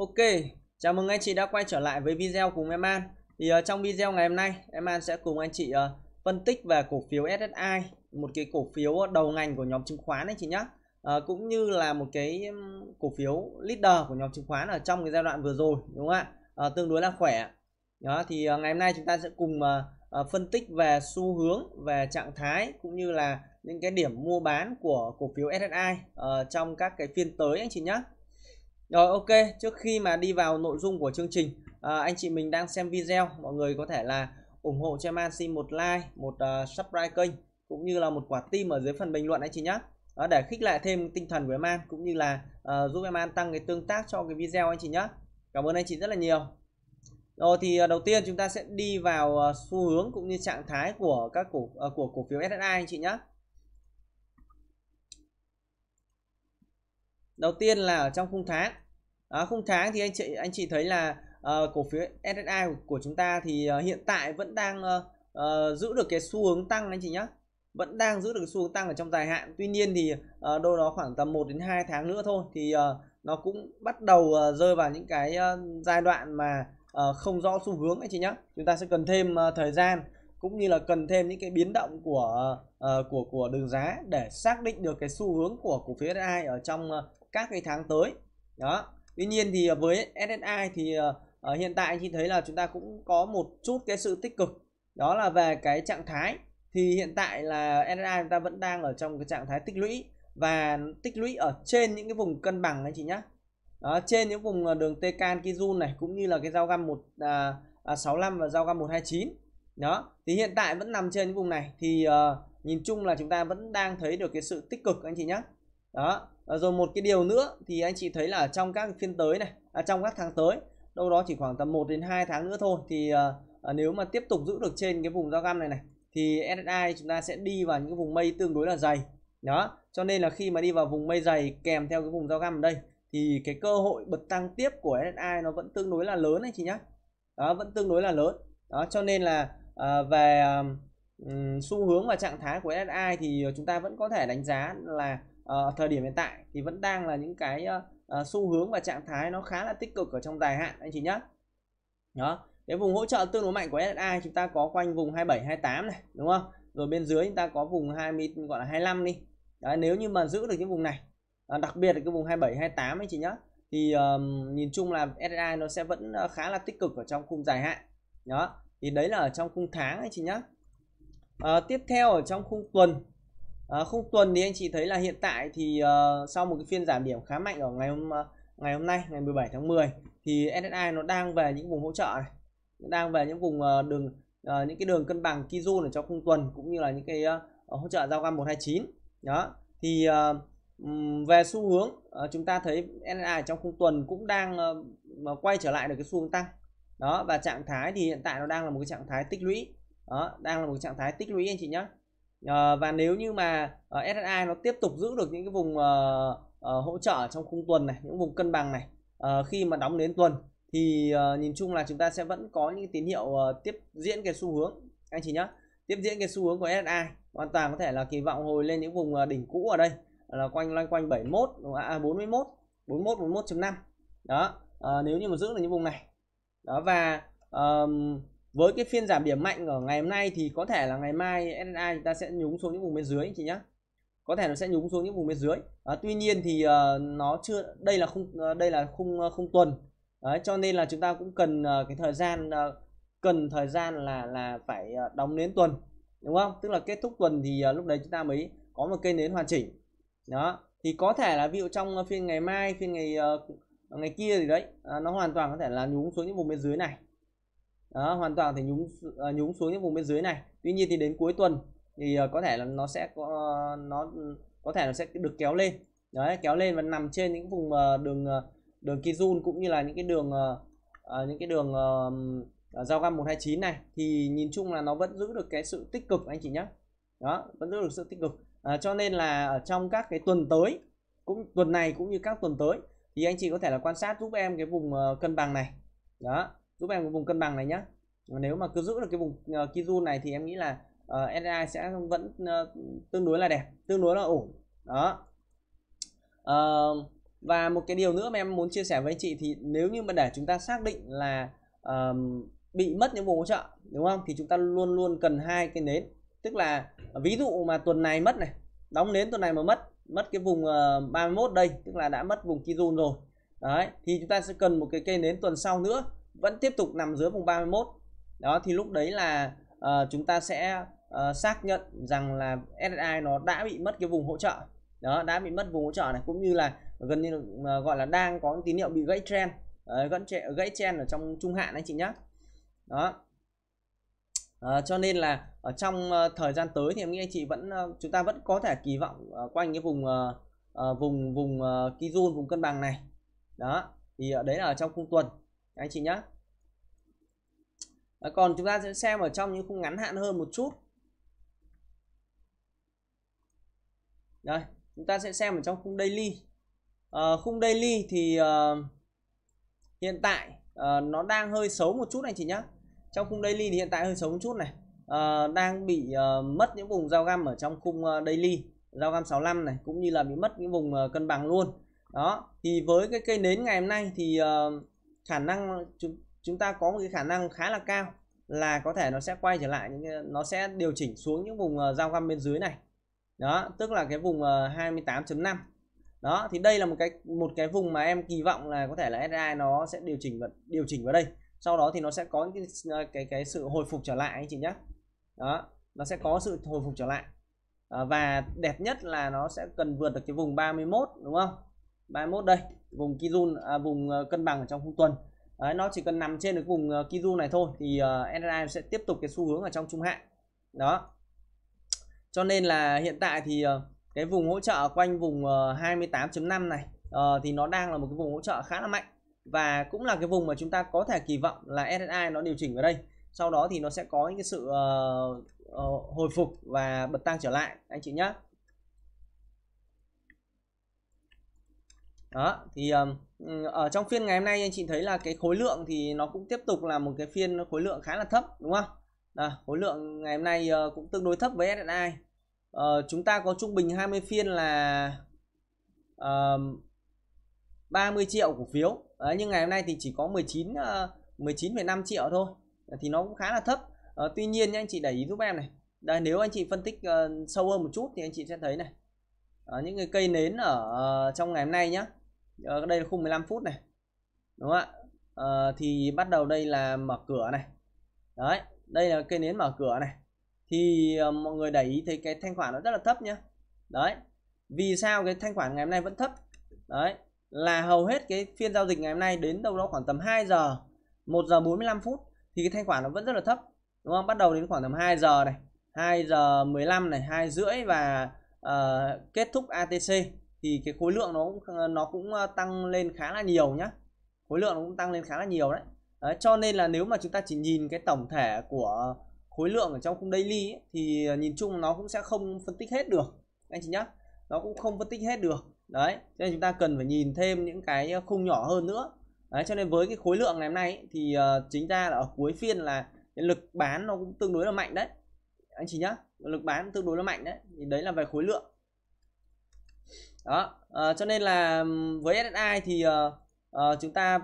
Ok, chào mừng anh chị đã quay trở lại với video cùng em An. Thì uh, trong video ngày hôm nay, em An sẽ cùng anh chị uh, phân tích về cổ phiếu SSI, một cái cổ phiếu đầu ngành của nhóm chứng khoán anh chị nhé. Uh, ờ, cũng như là một cái cổ phiếu leader của nhóm chứng khoán ở trong cái giai đoạn vừa rồi, đúng không ạ? Uh, tương đối là khỏe. Đó thì uh, ngày hôm nay chúng ta sẽ cùng uh, uh, phân tích về xu hướng, về trạng thái cũng như là những cái điểm mua bán của cổ phiếu SSI uh, trong các cái phiên tới anh chị nhé. Rồi ok, trước khi mà đi vào nội dung của chương trình, à, anh chị mình đang xem video, mọi người có thể là ủng hộ cho Man xin một like, một uh, subscribe kênh cũng như là một quả tim ở dưới phần bình luận anh chị nhé. Đó, để khích lại thêm tinh thần của Man cũng như là uh, giúp Man tăng cái tương tác cho cái video anh chị nhé. Cảm ơn anh chị rất là nhiều. Rồi thì uh, đầu tiên chúng ta sẽ đi vào uh, xu hướng cũng như trạng thái của các cổ uh, của cổ phiếu SSI anh chị nhé. đầu tiên là ở trong khung tháng à, khung tháng thì anh chị anh chị thấy là uh, cổ phiếu SSI của, chúng ta thì uh, hiện tại vẫn đang uh, uh, giữ được cái xu hướng tăng anh chị nhé vẫn đang giữ được xu hướng tăng ở trong dài hạn tuy nhiên thì uh, đâu đó khoảng tầm 1 đến 2 tháng nữa thôi thì uh, nó cũng bắt đầu uh, rơi vào những cái uh, giai đoạn mà uh, không rõ xu hướng anh chị nhé chúng ta sẽ cần thêm uh, thời gian cũng như là cần thêm những cái biến động của uh, của của đường giá để xác định được cái xu hướng của cổ phiếu SSI ở trong uh, các cái tháng tới đó tuy nhiên thì ờ, với SSI thì uh, hiện tại anh chị thấy là chúng ta cũng có một chút cái sự tích cực đó là về cái trạng thái thì hiện tại là SSI chúng ta vẫn đang ở trong cái trạng thái tích lũy và tích lũy ở trên những cái vùng cân bằng anh chị nhé đó, trên những vùng đường Tekan Kijun này cũng như là cái giao găm 165 à, à, và giao găm 129 đó thì hiện tại vẫn nằm trên những vùng này thì uh, nhìn chung là chúng ta vẫn đang thấy được cái sự tích cực anh chị nhé đó Ờ, rồi một cái điều nữa thì anh chị thấy là trong các phiên tới này à, trong các tháng tới đâu đó chỉ khoảng tầm 1 đến 2 tháng nữa thôi thì à, nếu mà tiếp tục giữ được trên cái vùng giao găm này này thì SSI chúng ta sẽ đi vào những vùng mây tương đối là dày đó cho nên là khi mà đi vào vùng mây dày kèm theo cái vùng giao găm ở đây thì cái cơ hội bật tăng tiếp của SSI nó vẫn tương đối là lớn anh chị nhé đó vẫn tương đối là lớn đó cho nên là à, về um, xu hướng và trạng thái của SSI thì chúng ta vẫn có thể đánh giá là Ờ, thời điểm hiện tại thì vẫn đang là những cái uh, xu hướng và trạng thái nó khá là tích cực ở trong dài hạn anh chị nhé đó cái vùng hỗ trợ tương đối mạnh của SSI chúng ta có quanh vùng 27 28 này đúng không rồi bên dưới chúng ta có vùng 20 gọi là 25 đi Đấy, nếu như mà giữ được cái vùng này à, đặc biệt là cái vùng 27 28 anh chị nhé thì um, nhìn chung là SSI nó sẽ vẫn khá là tích cực ở trong khung dài hạn đó thì đấy là ở trong khung tháng anh chị nhé à, tiếp theo ở trong khung tuần à, ờ, khung tuần thì anh chị thấy là hiện tại thì uh, sau một cái phiên giảm điểm khá mạnh ở ngày hôm ờ, ngày hôm nay ngày 17 tháng 10 thì SSI nó đang về những vùng hỗ trợ này đang về những vùng uh, đường uh, những cái đường cân bằng Kizun ở trong khung tuần cũng như là những cái uh, hỗ trợ giao găm 129 đó thì uh, về xu hướng uh, chúng ta thấy SSI trong khung tuần cũng đang uh, quay trở lại được cái xu hướng tăng đó và trạng thái thì hiện tại nó đang là một cái trạng thái tích lũy đó đang là một trạng thái tích lũy anh chị nhé uh, và nếu như mà uh, ờ, SSI nó tiếp tục giữ được những cái vùng uh, uh, hỗ trợ trong khung tuần này những vùng cân bằng này uh, khi mà đóng đến tuần thì uh, nhìn chung là chúng ta sẽ vẫn có những tín hiệu uh, tiếp diễn cái xu hướng anh chị nhá tiếp diễn cái xu hướng của SSI hoàn toàn có thể là kỳ vọng hồi lên những vùng uh, đỉnh cũ ở đây là quanh loanh quanh 71 à, 41 41 41.5 đó uh, nếu như mà giữ được những vùng này đó và um, với cái phiên giảm điểm mạnh ở ngày hôm nay thì có thể là ngày mai NA chúng ta sẽ nhúng xuống những vùng bên dưới chị nhé có thể nó sẽ nhúng xuống những vùng bên dưới à, tuy nhiên thì uh, nó chưa đây là không ờ, đây là khung khung tuần Đấy, cho nên là chúng ta cũng cần uh, cái thời gian uh, cần thời gian là là phải uh, đóng đến tuần đúng không tức là kết thúc tuần thì uh, lúc đấy chúng ta mới có một cây nến hoàn chỉnh đó thì có thể là ví dụ trong phiên ngày mai phiên ngày uh, ngày kia thì đấy uh, nó hoàn toàn có thể là nhúng xuống những vùng bên dưới này đó, hoàn toàn thì nhúng ờ, nhúng xuống những vùng bên dưới này tuy nhiên thì đến cuối tuần thì ờ, có thể là nó sẽ có nó có thể là sẽ được kéo lên đấy kéo lên và nằm trên những vùng ờ, đường đường Kijun cũng như là những cái đường những cái đường giao găm 129 này thì nhìn chung là nó vẫn giữ được cái sự tích cực anh chị nhé đó vẫn giữ được sự tích cực à, cho nên là ở trong các cái tuần tới cũng tuần này cũng như các tuần tới thì anh chị có thể là quan sát giúp em cái vùng cân bằng này đó giúp em cái vùng cân bằng này nhé nếu mà cứ giữ được cái vùng uh, ờ, Kizun này thì em nghĩ là uh, ờ, SDI sẽ vẫn uh, tương đối là đẹp tương đối là ổn đó uh, và một cái điều nữa mà em muốn chia sẻ với anh chị thì nếu như mà để chúng ta xác định là um, bị mất những vùng hỗ trợ đúng không thì chúng ta luôn luôn cần hai cái nến tức là ví dụ mà tuần này mất này đóng nến tuần này mà mất mất cái vùng uh, 31 đây tức là đã mất vùng Kizun rồi đấy thì chúng ta sẽ cần một cái cây nến tuần sau nữa vẫn tiếp tục nằm dưới vùng 31 đó thì lúc đấy là uh, chúng ta sẽ uh, xác nhận rằng là SSI nó đã bị mất cái vùng hỗ trợ đó đã bị mất vùng hỗ trợ này cũng như là gần như uh, gọi là đang có tín hiệu bị gãy trend uh, gãy trend, gãy trend ở trong trung hạn anh chị nhé đó uh, cho nên là ở trong uh, thời gian tới thì em nghĩ anh chị vẫn uh, chúng ta vẫn có thể kỳ vọng uh, quanh cái vùng uh, uh, vùng vùng uh, kizun vùng cân bằng này đó thì uh, đấy là ở trong khung tuần anh chị nhé Đó, còn chúng ta sẽ xem ở trong những khung ngắn hạn hơn một chút đây chúng ta sẽ xem ở trong khung daily à, khung daily thì uh, hiện tại uh, nó đang hơi xấu một chút anh chị nhé trong khung daily thì hiện tại hơi xấu một chút này uh, đang bị uh, mất những vùng giao găm ở trong khung uh, daily giao găm 65 này cũng như là bị mất những vùng uh, cân bằng luôn đó thì với cái cây nến ngày hôm nay thì uh, khả năng chúng chúng ta có một cái khả năng khá là cao là có thể nó sẽ quay trở lại những nó sẽ điều chỉnh xuống những vùng ờ, giao găm bên dưới này đó tức là cái vùng 28.5 ờ, đó thì đây là một cái một cái vùng mà em kỳ vọng là có thể là SI nó sẽ điều chỉnh và điều chỉnh vào đây sau đó thì nó sẽ có những cái ờ, cái cái sự hồi phục trở lại anh chị nhé đó nó sẽ có sự hồi phục trở lại và đẹp nhất là nó sẽ cần vượt được cái vùng 31 đúng không 31 đây vùng Kijun à, vùng ờ, cân bằng ở trong khung tuần Đấy, nó chỉ cần nằm trên được vùng ờ, Kijun này thôi thì uh, ờ, SSI sẽ tiếp tục cái xu hướng ở trong trung hạn đó cho nên là hiện tại thì uh, cái vùng hỗ trợ quanh vùng uh, 28.5 này uh, thì nó đang là một cái vùng hỗ trợ khá là mạnh và cũng là cái vùng mà chúng ta có thể kỳ vọng là SSI nó điều chỉnh ở đây sau đó thì nó sẽ có những cái sự uh, uh, hồi phục và bật tăng trở lại anh chị nhé đó thì um, ở trong phiên ngày hôm nay anh chị thấy là cái khối lượng thì nó cũng tiếp tục là một cái phiên khối lượng khá là thấp đúng không à, khối lượng ngày hôm nay uh, cũng tương đối thấp với SSI uh, ờ, chúng ta có trung bình 20 phiên là uh, 30 triệu cổ phiếu à, nhưng ngày hôm nay thì chỉ có 19 uh, 19,5 triệu thôi à, thì nó cũng khá là thấp à, tuy nhiên nha anh chị để ý giúp em này đây nếu anh chị phân tích uh, sâu hơn một chút thì anh chị sẽ thấy này à, những cái cây nến ở uh, trong ngày hôm nay nhá à, đây là khung 15 phút này đúng không ạ à, thì bắt đầu đây là mở cửa này đấy đây là cây nến mở cửa này thì ờ, mọi người để ý thấy cái thanh khoản nó rất là thấp nhá đấy vì sao cái thanh khoản ngày hôm nay vẫn thấp đấy là hầu hết cái phiên giao dịch ngày hôm nay đến đâu đó khoảng tầm 2 giờ 1 giờ 45 phút thì cái thanh khoản nó vẫn rất là thấp đúng không bắt đầu đến khoảng tầm 2 giờ này 2 giờ 15 này 2 rưỡi và uh, kết thúc ATC thì cái khối lượng nó cũng nó cũng ờ, tăng lên khá là nhiều nhá khối lượng nó cũng tăng lên khá là nhiều đấy, đấy cho nên là nếu mà chúng ta chỉ nhìn cái tổng thể của khối lượng ở trong khung daily ấy, thì nhìn chung nó cũng sẽ không phân tích hết được anh chị nhá nó cũng không phân tích hết được đấy cho nên chúng ta cần phải nhìn thêm những cái khung nhỏ hơn nữa đấy cho nên với cái khối lượng ngày hôm nay ấy, thì ờ, chính ra là ở cuối phiên là cái lực bán nó cũng tương đối là mạnh đấy anh chị nhá lực bán tương đối là mạnh đấy thì đấy là về khối lượng đó à, cho nên là với SSI thì uh, uh, chúng ta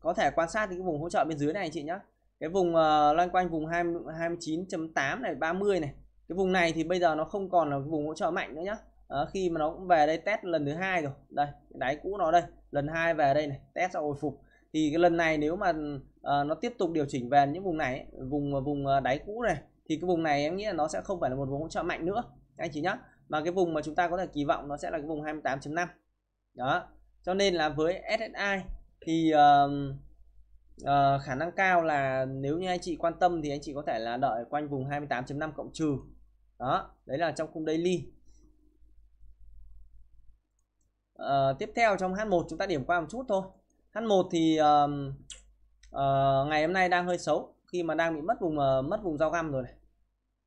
có thể quan sát những vùng hỗ trợ bên dưới này anh chị nhé cái vùng uh, loanh quanh vùng 20, 29.8 này 30 này cái vùng này thì bây giờ nó không còn là vùng hỗ trợ mạnh nữa nhá à, khi mà nó cũng về đây test lần thứ hai rồi đây đáy cũ nó đây lần hai về đây này test sau hồi phục thì cái lần này nếu mà uh, nó tiếp tục điều chỉnh về những vùng này vùng vùng đáy cũ này thì cái vùng này em nghĩ là nó sẽ không phải là một vùng hỗ trợ mạnh nữa anh chị nhé mà cái vùng mà chúng ta có thể kỳ vọng nó sẽ là cái vùng 28.5 đó cho nên là với SSI thì uh, uh, khả năng cao là nếu như anh chị quan tâm thì anh chị có thể là đợi quanh vùng 28.5 cộng trừ đó đấy là trong khung daily uh, tiếp theo trong H1 chúng ta điểm qua một chút thôi H1 thì uh, uh, ngày hôm nay đang hơi xấu khi mà đang bị mất vùng uh, mất vùng giao găm rồi này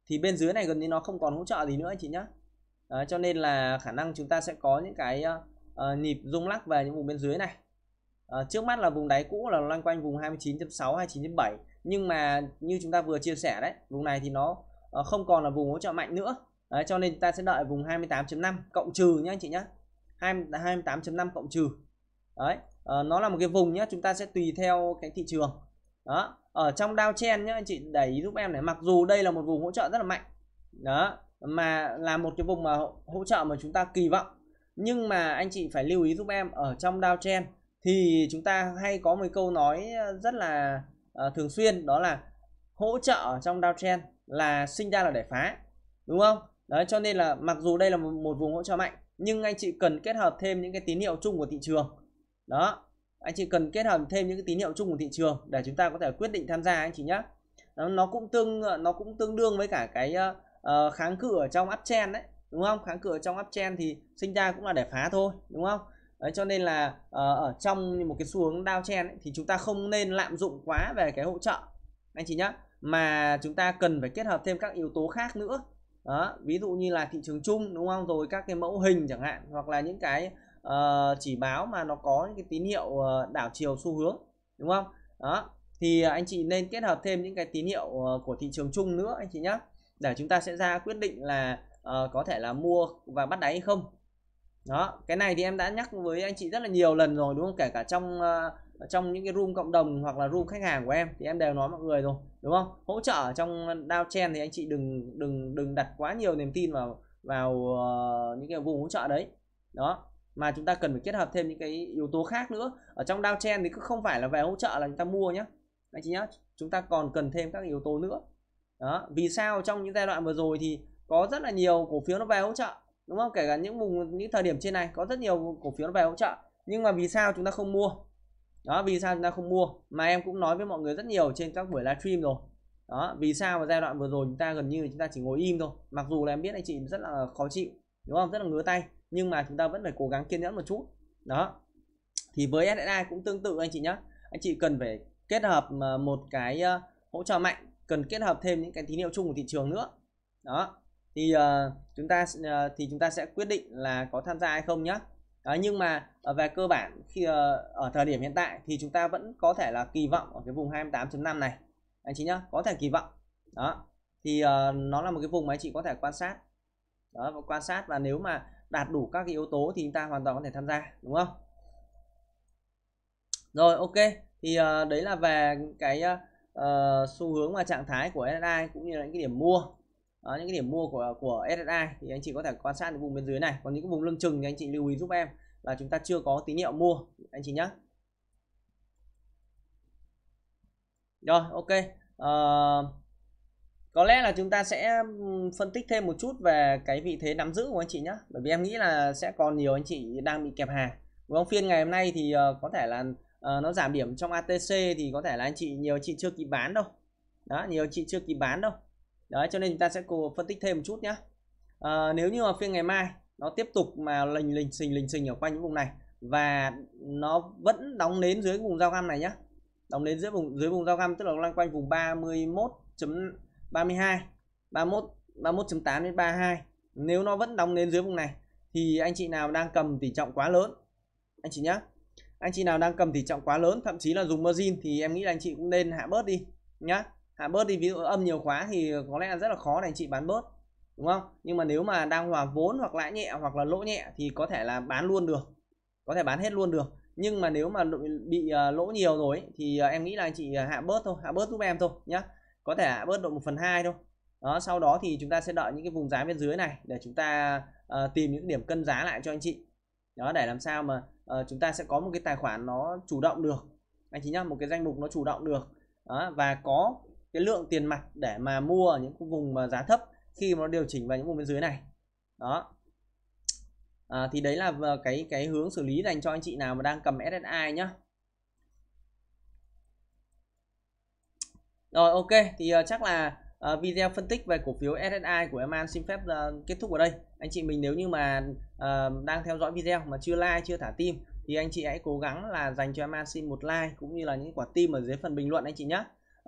thì bên dưới này gần như nó không còn hỗ trợ gì nữa anh chị nhé Đấy, ờ, cho nên là khả năng chúng ta sẽ có những cái uh, nhịp rung lắc về những vùng bên dưới này uh, trước mắt là vùng đáy cũ là loanh quanh vùng 29.6 29.7 nhưng mà như chúng ta vừa chia sẻ đấy vùng này thì nó uh, không còn là vùng hỗ trợ mạnh nữa đấy, cho nên ta sẽ đợi vùng 28.5 cộng trừ nhé anh chị nhé 28.5 cộng trừ đấy uh, nó là một cái vùng nhé chúng ta sẽ tùy theo cái thị trường đó ở trong Dow chen nhé anh chị để ý giúp em này mặc dù đây là một vùng hỗ trợ rất là mạnh đó mà là một cái vùng mà hỗ trợ mà chúng ta kỳ vọng nhưng mà anh chị phải lưu ý giúp em ở trong downtrend thì chúng ta hay có một câu nói ờ, rất là uh, thường xuyên đó là hỗ trợ trong downtrend là sinh ra là để phá đúng không đấy cho nên là mặc dù đây là một, một vùng hỗ trợ mạnh nhưng anh chị cần kết hợp thêm những cái tín hiệu chung của thị trường đó anh chị cần kết hợp thêm những cái tín hiệu chung của thị trường để chúng ta có thể quyết định tham gia anh chị nhé nó, nó cũng tương ờ, nó cũng tương đương với cả cái uh, Ờ, kháng cự ở trong uptrend đấy đúng không kháng cự ở trong uptrend thì sinh ra cũng là để phá thôi đúng không đấy, cho nên là uh, ở trong một cái xu hướng downtrend ấy, thì chúng ta không nên lạm dụng quá về cái hỗ trợ anh chị nhá mà chúng ta cần phải kết hợp thêm các yếu tố khác nữa đó, ví dụ như là thị trường chung đúng không rồi các cái mẫu hình chẳng hạn hoặc là những cái uh, chỉ báo mà nó có những cái tín hiệu uh, đảo chiều xu hướng đúng không đó thì anh chị nên kết hợp thêm những cái tín hiệu của thị trường chung nữa anh chị nhé để chúng ta sẽ ra quyết định là uh, có thể là mua và bắt đáy hay không đó cái này thì em đã nhắc với anh chị rất là nhiều lần rồi đúng không kể cả trong uh, trong những cái room cộng đồng hoặc là room khách hàng của em thì em đều nói mọi người rồi đúng không hỗ trợ trong down chen thì anh chị đừng đừng đừng đặt quá nhiều niềm tin vào vào uh, những cái vùng hỗ trợ đấy đó mà chúng ta cần phải kết hợp thêm những cái yếu tố khác nữa ở trong down chen thì cứ không phải là về hỗ trợ là chúng ta mua nhé anh chị nhé chúng ta còn cần thêm các yếu tố nữa đó vì sao trong những giai đoạn vừa rồi thì có rất là nhiều cổ phiếu nó về hỗ trợ đúng không kể cả những vùng những thời điểm trên này có rất nhiều cổ phiếu nó về hỗ trợ nhưng mà vì sao chúng ta không mua đó vì sao chúng ta không mua mà em cũng nói với mọi người rất nhiều trên các buổi livestream rồi đó vì sao mà giai đoạn vừa rồi chúng ta gần như chúng ta chỉ ngồi im thôi mặc dù là em biết anh chị rất là khó chịu đúng không rất là ngứa tay nhưng mà chúng ta vẫn phải cố gắng kiên nhẫn một chút đó thì với SSI cũng tương tự anh chị nhé anh chị cần phải kết hợp ờ, một cái ờ, hỗ trợ mạnh cần kết hợp thêm những cái tín hiệu chung của thị trường nữa đó thì uh, chúng ta uh, thì chúng ta sẽ quyết định là có tham gia hay không nhé đó, nhưng mà về cơ bản khi uh, ở thời điểm hiện tại thì chúng ta vẫn có thể là kỳ vọng ở cái vùng 28.5 này anh chị nhá có thể kỳ vọng đó thì uh, nó là một cái vùng mà anh chị có thể quan sát đó và quan sát và nếu mà đạt đủ các cái yếu tố thì chúng ta hoàn toàn có thể tham gia đúng không rồi ok thì uh, đấy là về cái uh, uh, xu hướng và trạng thái của SSI cũng như là những cái điểm mua đó, những cái điểm mua của của SSI thì anh chị có thể quan sát được vùng bên dưới này còn những cái vùng lưng chừng thì anh chị lưu ý giúp em là chúng ta chưa có tín hiệu mua anh chị nhé rồi ok uh, có lẽ là chúng ta sẽ phân tích thêm một chút về cái vị thế nắm giữ của anh chị nhé bởi vì em nghĩ là sẽ còn nhiều anh chị đang bị kẹp hàng đúng không phiên ngày hôm nay thì uh, có thể là Ờ, nó giảm điểm trong ATC thì có thể là anh chị nhiều chị chưa kịp bán đâu đó nhiều chị chưa kịp bán đâu đấy cho nên chúng ta sẽ cùng phân tích thêm một chút nhé uh, ờ, nếu như mà phiên ngày mai nó tiếp tục mà lình lình xình lình xình ở quanh những vùng này và nó vẫn đóng nến dưới vùng giao găm này nhé đóng nến dưới vùng dưới vùng giao găm tức là loanh quanh vùng 31.32 31 31.8 đến 32 nếu nó vẫn đóng nến dưới vùng này thì anh chị nào đang cầm tỷ trọng quá lớn anh chị nhé anh chị nào đang cầm tỷ trọng quá lớn thậm chí là dùng margin thì em nghĩ là anh chị cũng nên hạ bớt đi nhá hạ bớt đi ví dụ âm nhiều quá thì có lẽ là rất là khó để anh chị bán bớt đúng không nhưng mà nếu mà đang hòa vốn hoặc lãi nhẹ hoặc là lỗ nhẹ thì có thể là bán luôn được có thể bán hết luôn được nhưng mà nếu mà bị ờ, lỗ nhiều rồi thì ờ, em nghĩ là anh chị ờ, hạ bớt thôi hạ bớt giúp em thôi nhá có thể hạ bớt độ 1 phần 2 thôi đó sau đó thì chúng ta sẽ đợi những cái vùng giá bên dưới này để chúng ta uh, tìm những điểm cân giá lại cho anh chị đó để làm sao mà uh, chúng ta sẽ có một cái tài khoản nó chủ động được anh chị nhá một cái danh mục nó chủ động được đó, và có cái lượng tiền mặt để mà mua ở những vùng mà giá thấp khi mà nó điều chỉnh vào những vùng bên dưới này đó à, thì đấy là cái cái hướng xử lý dành cho anh chị nào mà đang cầm SSI nhá rồi ok thì ờ, chắc là uh, video phân tích về cổ phiếu SSI của em An xin phép uh, kết thúc ở đây anh chị mình nếu như mà uh, đang theo dõi video mà chưa like chưa thả tim thì anh chị hãy cố gắng là dành cho em An xin một like cũng như là những quả tim ở dưới phần bình luận anh chị nhé uh,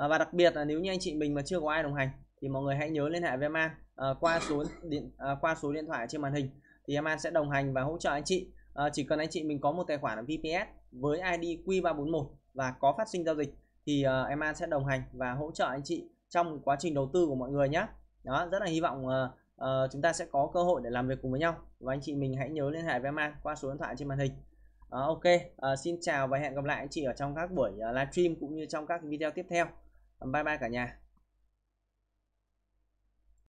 và đặc biệt là nếu như anh chị mình mà chưa có ai đồng hành thì mọi người hãy nhớ liên hệ với em An uh, qua số điện uh, qua số điện thoại trên màn hình thì em An sẽ đồng hành và hỗ trợ anh chị uh, chỉ cần anh chị mình có một tài khoản VPS với ID Q341 và có phát sinh giao dịch thì uh, em An sẽ đồng hành và hỗ trợ anh chị trong quá trình đầu tư của mọi người nhé đó rất là hy vọng uh, uh, chúng ta sẽ có cơ hội để làm việc cùng với nhau và anh chị mình hãy nhớ liên hệ với em an qua số điện thoại trên màn hình uh, ok uh, xin chào và hẹn gặp lại anh chị ở trong các buổi uh, livestream cũng như trong các video tiếp theo bye bye cả nhà